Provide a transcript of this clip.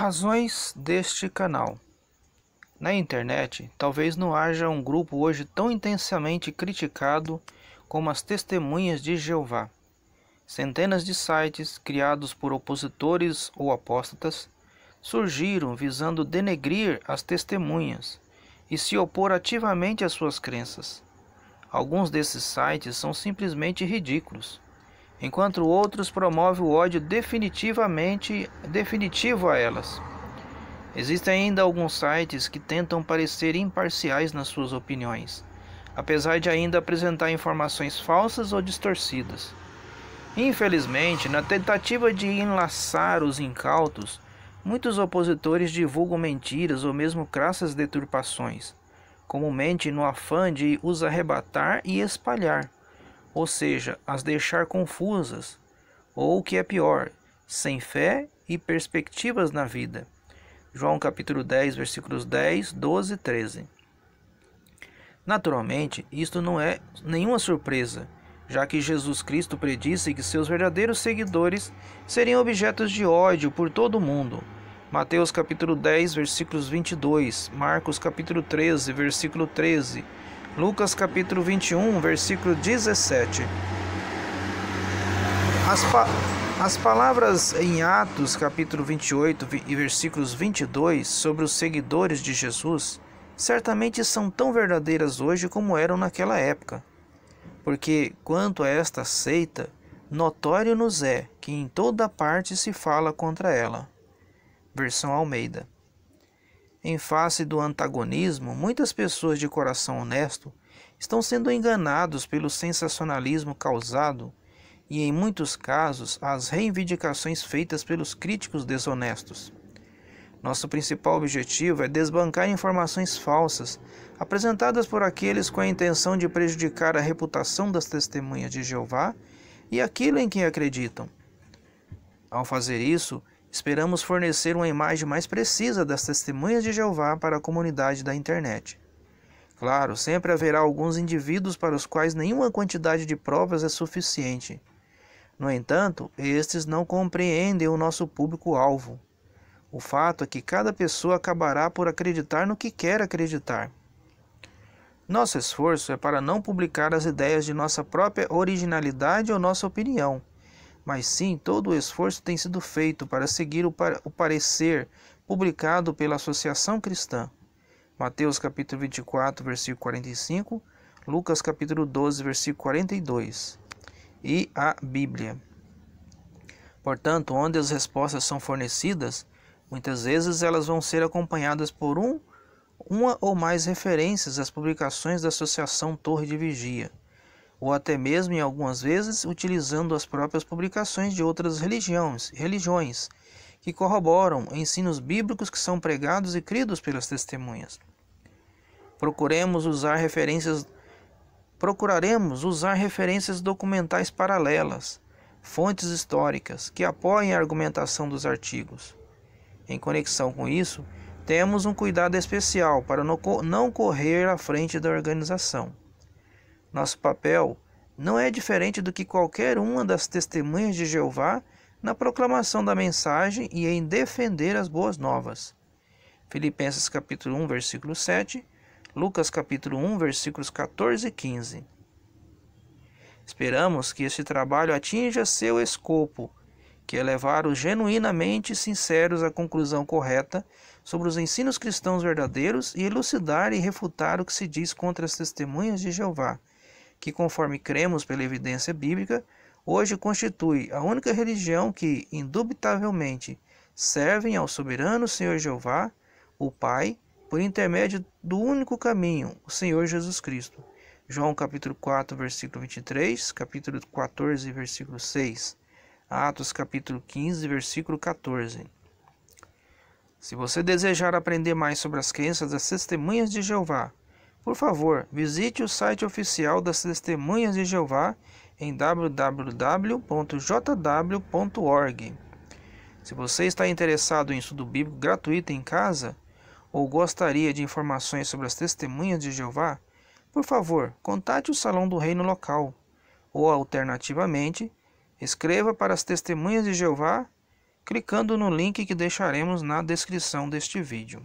Razões deste canal. Na internet, talvez não haja um grupo hoje tão intensamente criticado como as Testemunhas de Jeová. Centenas de sites criados por opositores ou apóstatas surgiram visando denegrir as testemunhas e se opor ativamente às suas crenças. Alguns desses sites são simplesmente ridículos enquanto outros promovem o ódio definitivamente definitivo a elas. Existem ainda alguns sites que tentam parecer imparciais nas suas opiniões, apesar de ainda apresentar informações falsas ou distorcidas. Infelizmente, na tentativa de enlaçar os incautos, muitos opositores divulgam mentiras ou mesmo crassas deturpações, comumente no afã de os arrebatar e espalhar ou seja, as deixar confusas, ou o que é pior, sem fé e perspectivas na vida. João capítulo 10, versículos 10, 12 e 13. Naturalmente, isto não é nenhuma surpresa, já que Jesus Cristo predisse que seus verdadeiros seguidores seriam objetos de ódio por todo o mundo. Mateus capítulo 10, versículos 22, Marcos capítulo 13, versículo 13, Lucas capítulo 21, versículo 17. As, pa as palavras em Atos capítulo 28 e versículos 22 sobre os seguidores de Jesus certamente são tão verdadeiras hoje como eram naquela época. Porque quanto a esta seita, notório nos é que em toda parte se fala contra ela. Versão Almeida. Em face do antagonismo, muitas pessoas de coração honesto estão sendo enganados pelo sensacionalismo causado e, em muitos casos, as reivindicações feitas pelos críticos desonestos. Nosso principal objetivo é desbancar informações falsas apresentadas por aqueles com a intenção de prejudicar a reputação das testemunhas de Jeová e aquilo em que acreditam. Ao fazer isso, Esperamos fornecer uma imagem mais precisa das testemunhas de Jeová para a comunidade da internet. Claro, sempre haverá alguns indivíduos para os quais nenhuma quantidade de provas é suficiente. No entanto, estes não compreendem o nosso público-alvo. O fato é que cada pessoa acabará por acreditar no que quer acreditar. Nosso esforço é para não publicar as ideias de nossa própria originalidade ou nossa opinião, mas sim todo o esforço tem sido feito para seguir o, par o parecer publicado pela Associação Cristã. Mateus capítulo 24, versículo 45, Lucas capítulo 12, versículo 42. E a Bíblia. Portanto, onde as respostas são fornecidas, muitas vezes elas vão ser acompanhadas por um uma ou mais referências às publicações da Associação Torre de Vigia ou até mesmo em algumas vezes utilizando as próprias publicações de outras religiões, religiões que corroboram ensinos bíblicos que são pregados e cridos pelas testemunhas. Procuremos usar referências procuraremos usar referências documentais paralelas, fontes históricas que apoiem a argumentação dos artigos. Em conexão com isso, temos um cuidado especial para não correr à frente da organização. Nosso papel não é diferente do que qualquer uma das testemunhas de Jeová na proclamação da mensagem e em defender as boas novas. Filipenses capítulo 1, versículo 7, Lucas capítulo 1, versículos 14 e 15. Esperamos que este trabalho atinja seu escopo, que é levar os genuinamente sinceros à conclusão correta sobre os ensinos cristãos verdadeiros e elucidar e refutar o que se diz contra as testemunhas de Jeová que, conforme cremos pela evidência bíblica, hoje constitui a única religião que, indubitavelmente, servem ao soberano Senhor Jeová, o Pai, por intermédio do único caminho, o Senhor Jesus Cristo. João capítulo 4, versículo 23, capítulo 14, versículo 6, Atos capítulo 15, versículo 14. Se você desejar aprender mais sobre as crenças das testemunhas de Jeová, por favor, visite o site oficial das Testemunhas de Jeová em www.jw.org. Se você está interessado em estudo bíblico gratuito em casa ou gostaria de informações sobre as Testemunhas de Jeová, por favor, contate o Salão do Reino local ou, alternativamente, escreva para as Testemunhas de Jeová clicando no link que deixaremos na descrição deste vídeo.